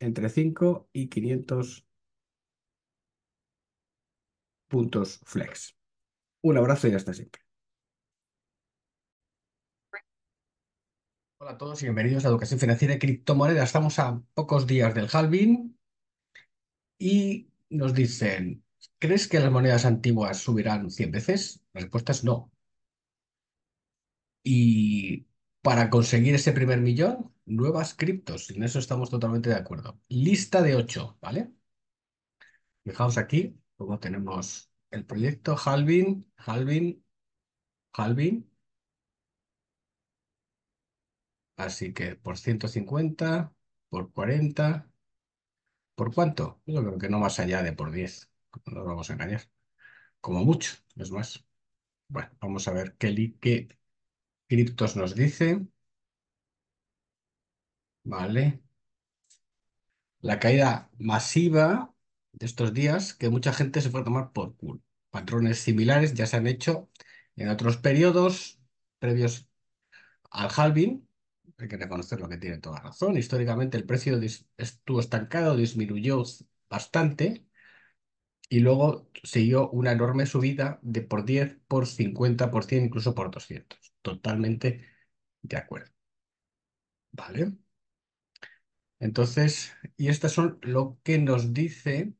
entre 5 y 500 puntos flex. Un abrazo y hasta siempre. Hola a todos y bienvenidos a Educación Financiera y Criptomonedas. Estamos a pocos días del halving y nos dicen, ¿crees que las monedas antiguas subirán 100 veces? La respuesta es no. Y para conseguir ese primer millón, nuevas criptos. En eso estamos totalmente de acuerdo. Lista de 8, ¿vale? Fijaos aquí como tenemos el proyecto Halvin, Halvin, Halvin. Así que por 150, por 40, ¿por cuánto? Yo creo que no más allá de por 10, no nos vamos a engañar. Como mucho, es más. Bueno, vamos a ver qué, qué criptos nos dice. Vale. La caída masiva de estos días que mucha gente se fue a tomar por culo. Patrones similares ya se han hecho en otros periodos previos al halving. Hay que reconocer lo que tiene toda razón. Históricamente el precio estuvo estancado, disminuyó bastante y luego siguió una enorme subida de por 10, por 50, por 100, incluso por 200. Totalmente de acuerdo. ¿Vale? Entonces, y estas son lo que nos dice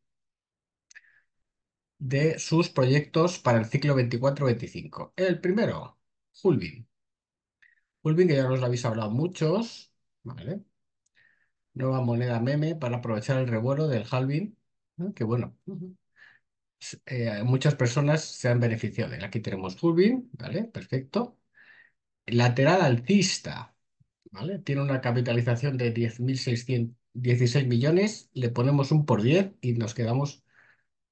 de sus proyectos para el ciclo 24-25. El primero, Hulbin. Hulbin, que ya nos lo habéis hablado muchos, ¿vale? Nueva moneda meme para aprovechar el revuelo del Halvin, que bueno, eh, muchas personas se han beneficiado de él. Aquí tenemos Hulbin, ¿vale? Perfecto. Lateral alcista, tiene una capitalización de 10.616 millones, le ponemos un por 10 y nos quedamos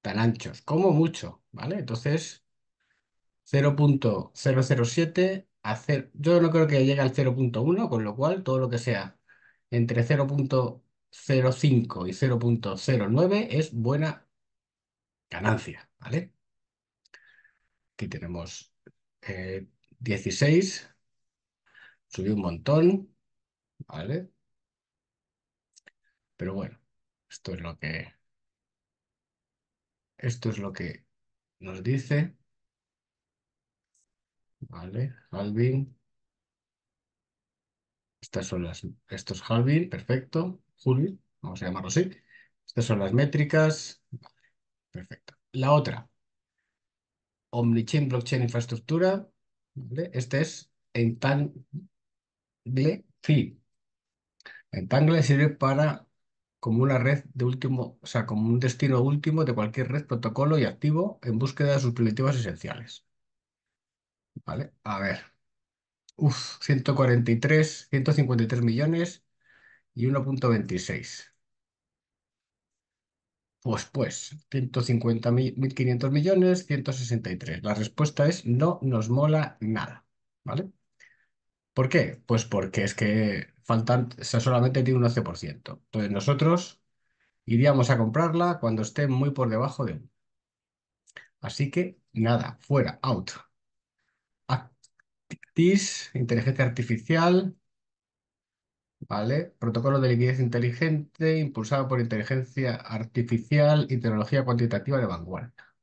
tan anchos, como mucho, ¿vale? Entonces, 0.007 a yo no creo que llegue al 0.1, con lo cual todo lo que sea entre 0.05 y 0.09 es buena ganancia, ¿vale? Aquí tenemos 16, eh, Subió un montón, ¿vale? Pero bueno, esto es lo que... Esto es lo que nos dice. ¿Vale? Halving. Estas son las... Esto es halving, perfecto. Juli vamos a llamarlo así. Estas son las métricas. perfecto. La otra. Omnichain Blockchain Infraestructura. ¿vale? Este es en tan en Entangle sirve para como una red de último, o sea, como un destino último de cualquier red, protocolo y activo en búsqueda de sus primitivos esenciales. Vale, a ver. Uf, 143, 153 millones y 1.26. Pues pues, 150 millones, 163. La respuesta es no nos mola nada, ¿vale? ¿Por qué? Pues porque es que faltan, solamente tiene un 11%. Entonces nosotros iríamos a comprarla cuando esté muy por debajo de un Así que nada, fuera, out. Actis, inteligencia artificial, ¿vale? Protocolo de liquidez inteligente impulsado por inteligencia artificial y tecnología cuantitativa de vanguardia.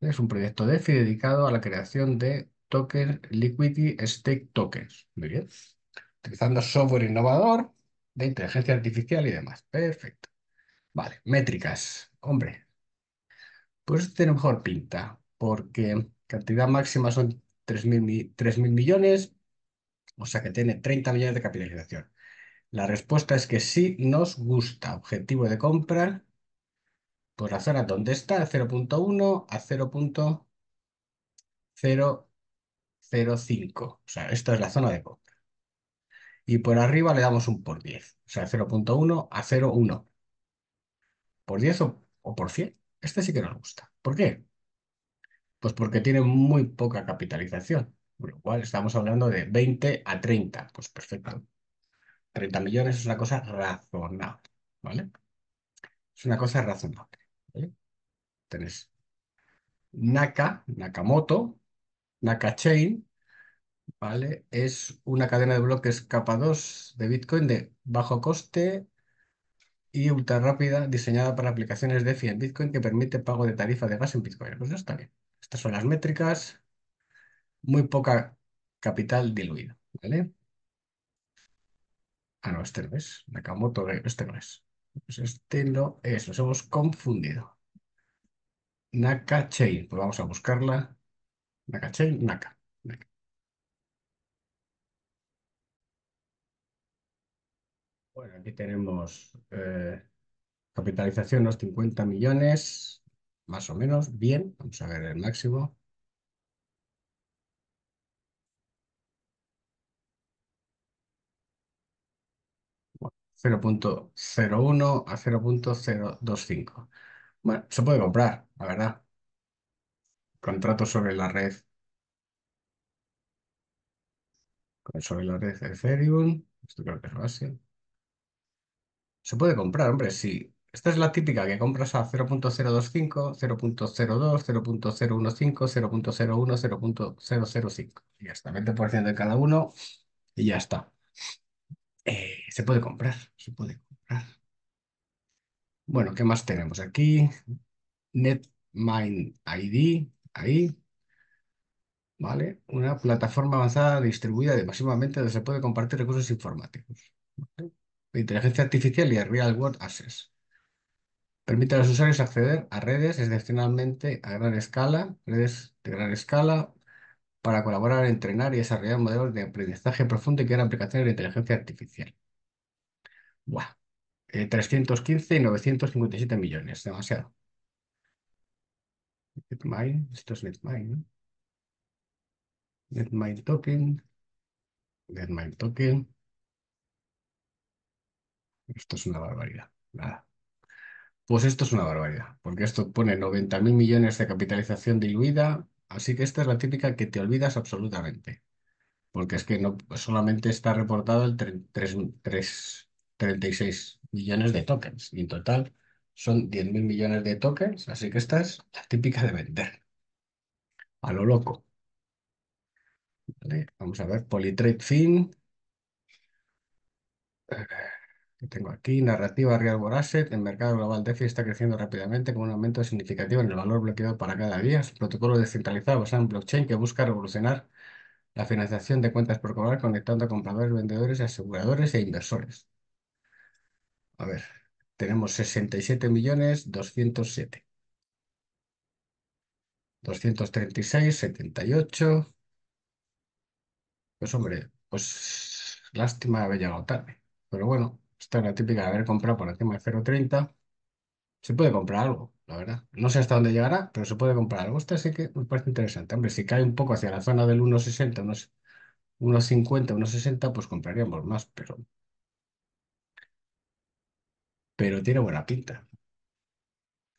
Es un proyecto DeFi dedicado a la creación de Token Liquidity Stake Tokens. Muy bien. Utilizando software innovador de inteligencia artificial y demás. Perfecto. Vale, métricas. Hombre, pues tiene mejor pinta, porque cantidad máxima son 3.000 millones, o sea que tiene 30 millones de capitalización. La respuesta es que sí nos gusta. Objetivo de compra, por pues la zona donde está, 0.1 a 0.0 0,5. O sea, esto es la zona de compra. Y por arriba le damos un por 10. O sea, 0.1 a 0,1. Por 10 o, por 100. Este sí que nos gusta. ¿Por qué? Pues porque tiene muy poca capitalización. Por lo cual estamos hablando de 20 a 30. Pues perfecto. 30 millones es una cosa razonable. ¿Vale? Es una cosa razonable. Tenés Naka, Nakamoto, Nakachain, ¿vale? Es una cadena de bloques capa 2 de Bitcoin de bajo coste y ultra rápida diseñada para aplicaciones de en Bitcoin que permite pago de tarifa de gas en Bitcoin. Pues ya está bien. Estas son las métricas. Muy poca capital diluido. ¿vale? Ah, no, este no es. Nakamoto, este no es. Pues este no es. Nos hemos confundido. Naka Pues vamos a buscarla la Naka. Bueno, aquí tenemos eh, capitalización unos 50 millones, más o menos, bien. Vamos a ver el máximo. 0.01 a 0.025. Bueno, se puede comprar, la verdad. Contrato sobre la red. Sobre la red Ethereum. Esto creo que es base. Se puede comprar, hombre, sí. Esta es la típica que compras a 0.025, 0.02, 0.015, 0.01, 0.005. Y hasta 20% de cada uno y ya está. Eh, se puede comprar, se puede comprar. Bueno, ¿qué más tenemos aquí? NetMind ID ahí, ¿vale? Una plataforma avanzada distribuida de masivamente donde se puede compartir recursos informáticos. inteligencia artificial y real world access. Permite a los usuarios acceder a redes excepcionalmente a gran escala, redes de gran escala, para colaborar, entrenar y desarrollar modelos de aprendizaje profundo y crear aplicaciones de inteligencia artificial. Buah, 315 eh, y 957 millones, demasiado. Pues, esto es netmile, ¿no? netmile token, netmile token. Esto es una barbaridad, Pues esto es una barbaridad, porque esto pone 90.000 millones de capitalización diluida, así que esta es la típica que te olvidas absolutamente, porque es que no solamente está reportado el 36 millones de tokens, en total son 10.000 millones de tokens, así que esta es la típica de vender. A lo loco. vamos a ver, Polytrade Fin. Eh, tengo aquí, narrativa Real World Asset, el mercado global DeFi está creciendo rápidamente con un aumento significativo en el valor bloqueado para cada día. Es un protocolo descentralizado basado en blockchain que busca revolucionar la financiación de cuentas por cobrar conectando a compradores, vendedores, aseguradores e inversores. A ver, tenemos 67 millones 236, Pues hombre, pues lástima haber llegado tarde. Pero bueno, esta es la típica de haber comprado por encima de 0.30. Se puede comprar algo, la verdad. No sé hasta dónde llegará, pero se puede comprar algo. Esta sí que me parece interesante. Hombre, si cae un poco hacia la zona del 1.60, unos 1.50, 1.60, pues compraríamos más, pero pero tiene buena pinta.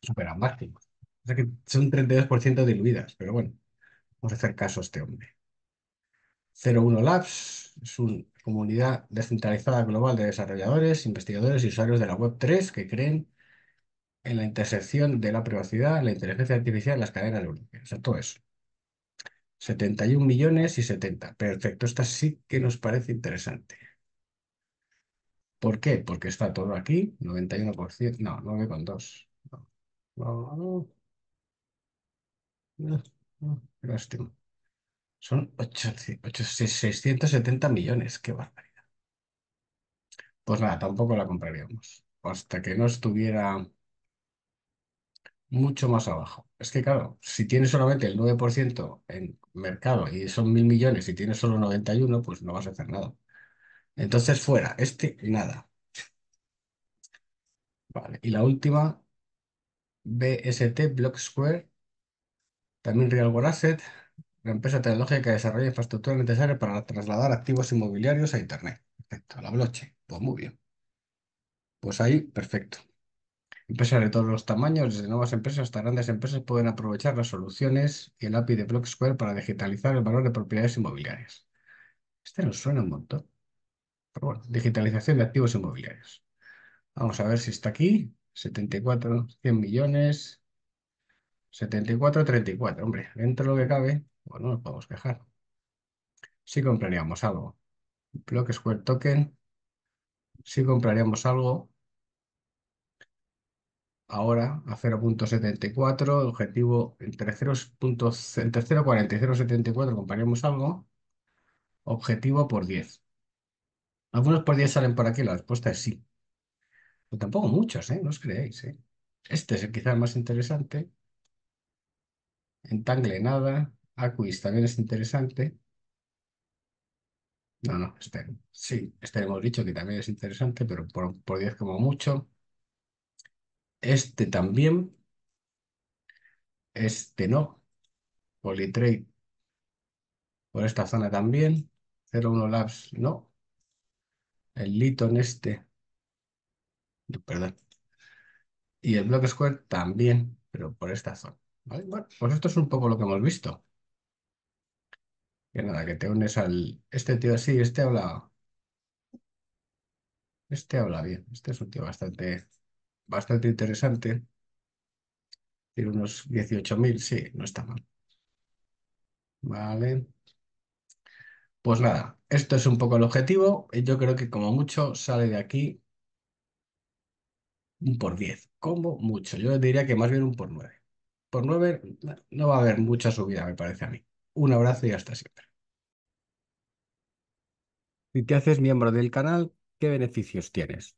Superan máximo. O sea que son 32% diluidas, pero bueno, vamos a hacer caso a este hombre. 01 Labs es una comunidad descentralizada global de desarrolladores, investigadores y usuarios de la Web3 que creen en la intersección de la privacidad, la inteligencia artificial y las cadenas de O sea, todo eso. 71 millones y 70. Perfecto, esta sí que nos parece interesante. ¿Por qué? Porque está todo aquí, 91%, no, 9,2. No, no, lástima. Son 8, 670 millones, qué barbaridad. Pues nada, tampoco la compraríamos. Hasta que no estuviera mucho más abajo. Es que claro, si tienes solamente el 9% en mercado y son mil millones y tienes solo 91, pues no vas a hacer nada. Entonces fuera, este, nada. Vale, y la última, BST, BlockSquare. Square, también Real World Asset, la empresa tecnológica que desarrolla infraestructura necesaria para trasladar activos inmobiliarios a Internet. Perfecto, la bloche. pues muy bien. Pues ahí, perfecto. Empresas de todos los tamaños, desde nuevas empresas hasta grandes empresas, pueden aprovechar las soluciones y el API de BlockSquare Square para digitalizar el valor de propiedades inmobiliarias. Este nos suena un montón bueno, digitalización de activos inmobiliarios. Vamos a ver si está aquí. 74, 100 millones. 74, 34. Hombre, dentro de lo que cabe, bueno, nos podemos quejar. Si sí compraríamos algo. Block Square Token. Si compraríamos algo. Ahora a 0.74, objetivo entre 0.40 0.74 compraríamos algo. Objetivo por 10. Algunos por 10 salen por aquí, la respuesta es sí. Pero tampoco muchos, ¿eh? No os creéis, ¿eh? Este es el quizás más interesante. Entangle nada. Aquis también es interesante. No, no, este sí, este hemos dicho que también es interesante, pero por, por 10 como mucho. Este también. Este no. Polytrade por esta zona también. 01 Labs no el Liton este, perdón, y el Block Square también, pero por esta zona. Bueno, pues esto es un poco lo que hemos visto. Que nada, que te unes al... Este tío sí, este habla... Este habla bien, este es un tío bastante, bastante interesante. Tiene unos 18.000, sí, no está mal. Vale. Pues nada, esto es un poco el objetivo. y Yo creo que como mucho sale de aquí un por 10, como mucho. Yo diría que más bien un por 9. Por 9 no va a haber mucha subida, me parece a mí. Un abrazo y hasta siempre. Si te haces miembro del canal, ¿qué beneficios tienes?